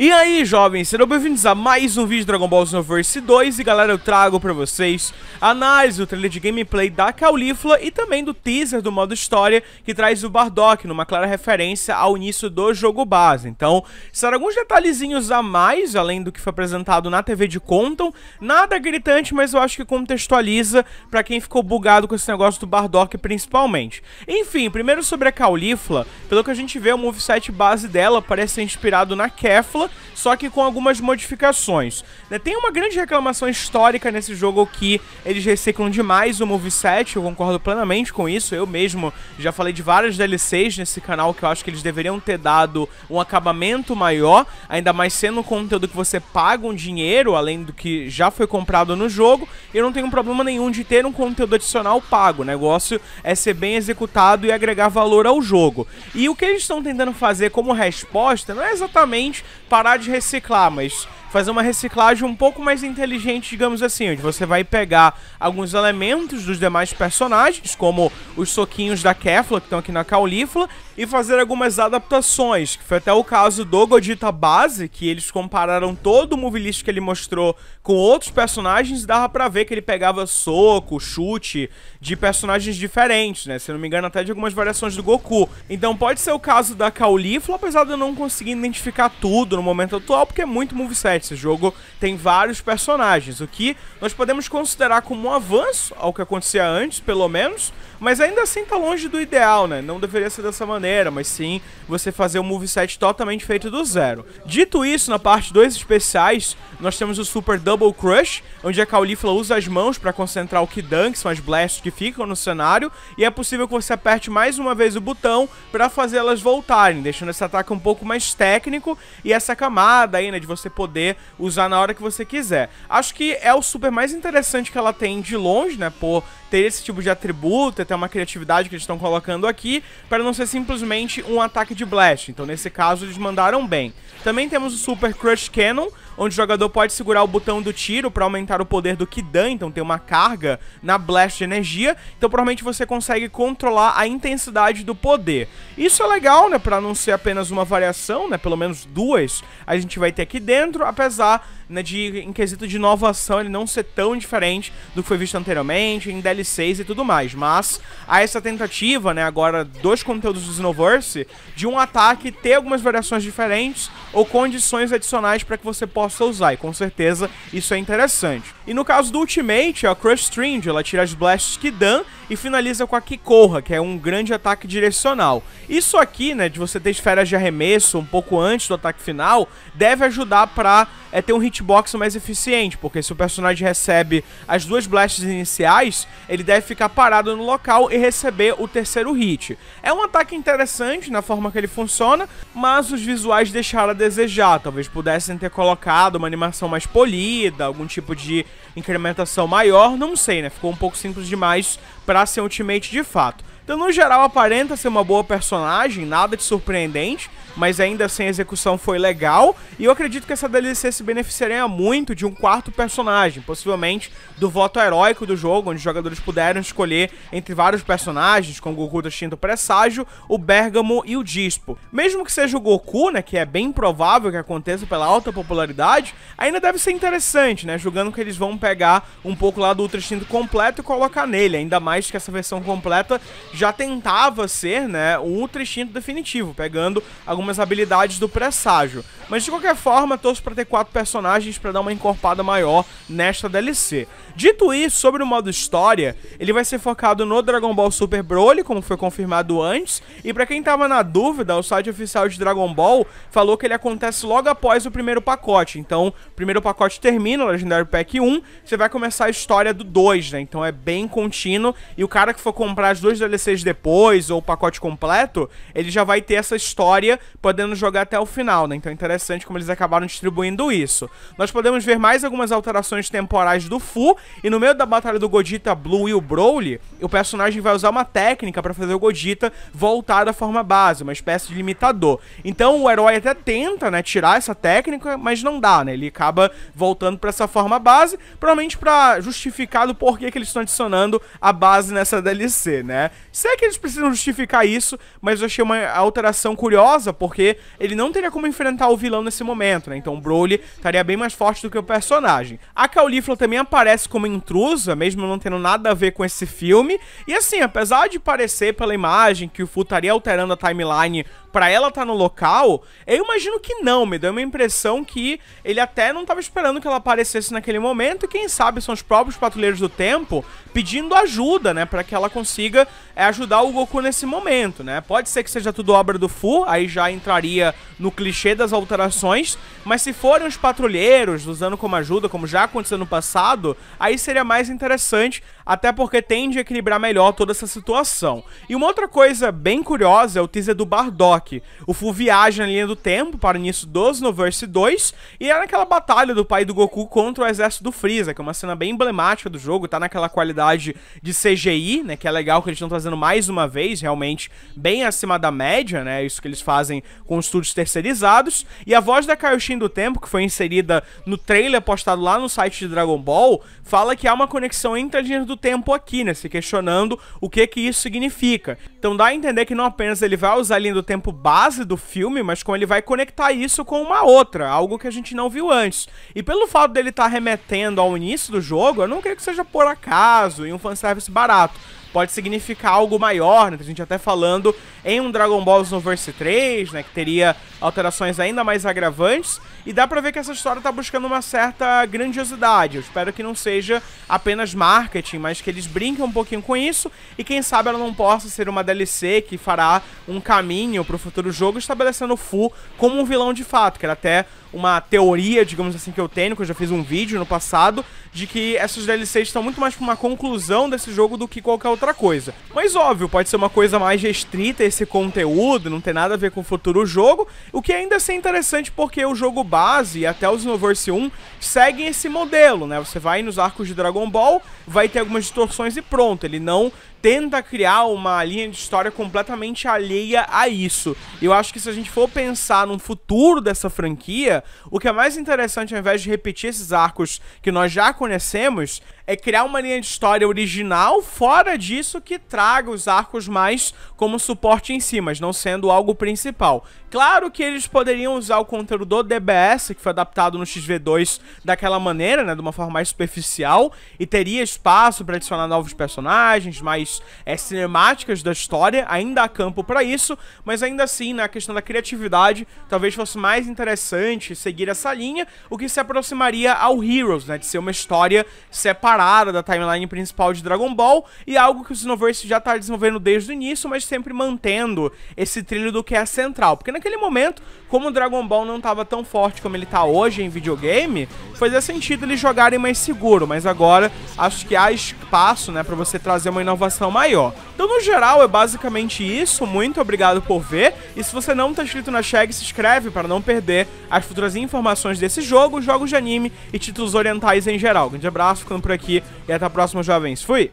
E aí, jovens, sejam bem-vindos a mais um vídeo de Dragon Ball Xenoverse 2 E galera, eu trago pra vocês a análise, o trailer de gameplay da Caulifla E também do teaser do modo história que traz o Bardock Numa clara referência ao início do jogo base Então, serão alguns detalhezinhos a mais, além do que foi apresentado na TV de Conton Nada gritante, mas eu acho que contextualiza pra quem ficou bugado com esse negócio do Bardock principalmente Enfim, primeiro sobre a Caulifla Pelo que a gente vê, o moveset base dela parece ser inspirado na Kefla só que com algumas modificações. Né? Tem uma grande reclamação histórica nesse jogo que eles reciclam demais o moveset, eu concordo plenamente com isso, eu mesmo já falei de várias DLCs nesse canal que eu acho que eles deveriam ter dado um acabamento maior, ainda mais sendo um conteúdo que você paga um dinheiro, além do que já foi comprado no jogo, eu não tenho problema nenhum de ter um conteúdo adicional pago, né? o negócio é ser bem executado e agregar valor ao jogo. E o que eles estão tentando fazer como resposta não é exatamente parar de reciclar, mas fazer uma reciclagem um pouco mais inteligente, digamos assim, onde você vai pegar alguns elementos dos demais personagens, como os soquinhos da Kefla, que estão aqui na Caulifla e fazer algumas adaptações, que foi até o caso do Godita Base, que eles compararam todo o movie que ele mostrou com outros personagens, e dava pra ver que ele pegava soco, chute, de personagens diferentes, né? Se não me engano, até de algumas variações do Goku. Então pode ser o caso da Caulifla, apesar de eu não conseguir identificar tudo no momento atual, porque é muito moveset esse jogo tem vários personagens, o que nós podemos considerar como um avanço ao que acontecia antes, pelo menos, mas ainda assim tá longe do ideal, né? Não deveria ser dessa maneira, mas sim você fazer um moveset totalmente feito do zero. Dito isso, na parte 2 especiais, nós temos o Super Double Crush, onde a Caulifla usa as mãos para concentrar o Kidan, que são as blasts que ficam no cenário, e é possível que você aperte mais uma vez o botão para fazê-las voltarem, deixando esse ataque um pouco mais técnico e essa camada aí, né, de você poder poder usar na hora que você quiser. Acho que é o super mais interessante que ela tem de longe, né? Por ter esse tipo de atributo, ter uma criatividade que eles estão colocando aqui, para não ser simplesmente um ataque de blast. Então, nesse caso, eles mandaram bem. Também temos o Super Crush Cannon, onde o jogador pode segurar o botão do tiro para aumentar o poder do Kidan, então tem uma carga na Blast de energia, então provavelmente você consegue controlar a intensidade do poder. Isso é legal, né, para não ser apenas uma variação, né, pelo menos duas a gente vai ter aqui dentro, apesar né, de, em quesito de inovação, ele não ser tão diferente do que foi visto anteriormente, em DLCs e tudo mais. Mas há essa tentativa, né, agora, dos conteúdos do Snowverse, de um ataque ter algumas variações diferentes ou condições adicionais para que você possa usar. E com certeza isso é interessante. E no caso do Ultimate, é a Crush String, ela tira as blasts que dão e finaliza com a Kikorra, que é um grande ataque direcional. Isso aqui, né, de você ter esferas de arremesso um pouco antes do ataque final, deve ajudar para é, ter um hitbox mais eficiente, porque se o personagem recebe as duas blasts iniciais, ele deve ficar parado no local e receber o terceiro hit. É um ataque interessante na forma que ele funciona, mas os visuais deixaram a desejar, talvez pudessem ter colocado uma animação mais polida, algum tipo de incrementação maior, não sei, né? Ficou um pouco simples demais pra ser Ultimate de fato. Então, no geral, aparenta ser uma boa personagem, nada de surpreendente, mas ainda assim a execução foi legal. E eu acredito que essa DLC se beneficiaria muito de um quarto personagem, possivelmente do voto heróico do jogo, onde os jogadores puderam escolher entre vários personagens, como o Goku do Extinto Presságio, o Bergamo e o Dispo. Mesmo que seja o Goku, né, que é bem provável que aconteça pela alta popularidade, ainda deve ser interessante, né, julgando que eles vão pegar um pouco lá do Ultra Instinto completo e colocar nele, ainda mais que essa versão completa já tentava ser, né, um Ultra Instinto definitivo, pegando algumas habilidades do presságio. Mas de qualquer forma, torço para ter quatro personagens para dar uma encorpada maior nesta DLC. Dito isso, sobre o modo história, ele vai ser focado no Dragon Ball Super Broly, como foi confirmado antes, e para quem tava na dúvida, o site oficial de Dragon Ball falou que ele acontece logo após o primeiro pacote. Então, o primeiro pacote termina, o Legendary Pack 1, você vai começar a história do 2, né? Então é bem contínuo e o cara que for comprar as duas DLCs DLCs depois ou o pacote completo, ele já vai ter essa história podendo jogar até o final, né? Então é interessante como eles acabaram distribuindo isso. Nós podemos ver mais algumas alterações temporais do Fu, e no meio da batalha do Godita Blue e o Broly, o personagem vai usar uma técnica para fazer o Godita voltar da forma base, uma espécie de limitador. Então o herói até tenta, né, tirar essa técnica, mas não dá, né? Ele acaba voltando para essa forma base, provavelmente para justificar do porquê que eles estão adicionando a base nessa DLC, né? Sei é que eles precisam justificar isso, mas eu achei uma alteração curiosa, porque ele não teria como enfrentar o vilão nesse momento, né? Então o Broly estaria bem mais forte do que o personagem. A Caulifla também aparece como intrusa, mesmo não tendo nada a ver com esse filme. E assim, apesar de parecer pela imagem que o Fu estaria alterando a timeline para ela estar tá no local? Eu imagino que não, me deu uma impressão que ele até não estava esperando que ela aparecesse naquele momento, e quem sabe são os próprios patrulheiros do tempo pedindo ajuda, né, para que ela consiga é, ajudar o Goku nesse momento, né? Pode ser que seja tudo obra do Fu, aí já entraria no clichê das alterações, mas se forem os patrulheiros usando como ajuda, como já aconteceu no passado, aí seria mais interessante, até porque tende a equilibrar melhor toda essa situação. E uma outra coisa bem curiosa é o teaser do Bardock, o Fu viaja na linha do tempo para o início do Snowverse 2 e é naquela batalha do pai do Goku contra o exército do Freeza, que é uma cena bem emblemática do jogo, tá naquela qualidade de CGI, né, que é legal que eles estão trazendo mais uma vez, realmente bem acima da média, né, isso que eles fazem com estúdios terceirizados. E a voz da Kaioshin do Tempo, que foi inserida no trailer postado lá no site de Dragon Ball, fala que há uma conexão entre a linha do tempo aqui, né, se questionando o que que isso significa. Então dá a entender que não apenas ele vai usar a linha do tempo corpo tipo, base do filme, mas como ele vai conectar isso com uma outra, algo que a gente não viu antes. E pelo fato dele estar tá remetendo ao início do jogo, eu não creio que seja por acaso e um fanservice barato pode significar algo maior, né? A gente até falando em um Dragon Ball Xenoverse 3, né? Que teria alterações ainda mais agravantes. E dá pra ver que essa história tá buscando uma certa grandiosidade. Eu espero que não seja apenas marketing, mas que eles brinquem um pouquinho com isso. E quem sabe ela não possa ser uma DLC que fará um caminho pro futuro jogo, estabelecendo o Fu como um vilão de fato, que era até uma teoria, digamos assim, que eu tenho, que eu já fiz um vídeo no passado, de que essas DLCs estão muito mais pra uma conclusão desse jogo do que qualquer outra outra coisa. Mas óbvio, pode ser uma coisa mais restrita esse conteúdo, não tem nada a ver com o futuro jogo, o que ainda assim é interessante porque o jogo base e até o Xenoverse 1 seguem esse modelo, né? Você vai nos arcos de Dragon Ball, vai ter algumas distorções e pronto, ele não tenta criar uma linha de história completamente alheia a isso. Eu acho que se a gente for pensar num futuro dessa franquia, o que é mais interessante ao invés de repetir esses arcos que nós já conhecemos, é criar uma linha de história original fora disso que traga os arcos mais como suporte em si, mas não sendo algo principal. Claro que eles poderiam usar o conteúdo do DBS, que foi adaptado no XV2 daquela maneira, né, de uma forma mais superficial, e teria espaço para adicionar novos personagens, mais é, cinemáticas da história, ainda há campo para isso, mas ainda assim, na né, questão da criatividade, talvez fosse mais interessante seguir essa linha, o que se aproximaria ao Heroes, né, de ser uma história separada da timeline principal de Dragon Ball, e algo que o Xenoverse já está desenvolvendo desde o início, mas sempre mantendo esse trilho do que é central, porque né, naquele momento, como o Dragon Ball não estava tão forte como ele está hoje em videogame, fazia sentido eles jogarem mais seguro, mas agora acho que há espaço, né, para você trazer uma inovação maior. Então, no geral, é basicamente isso. Muito obrigado por ver. E se você não está inscrito na Shag, se inscreve para não perder as futuras informações desse jogo, jogos de anime e títulos orientais em geral. Grande abraço, ficando por aqui e até a próxima, jovens. Fui!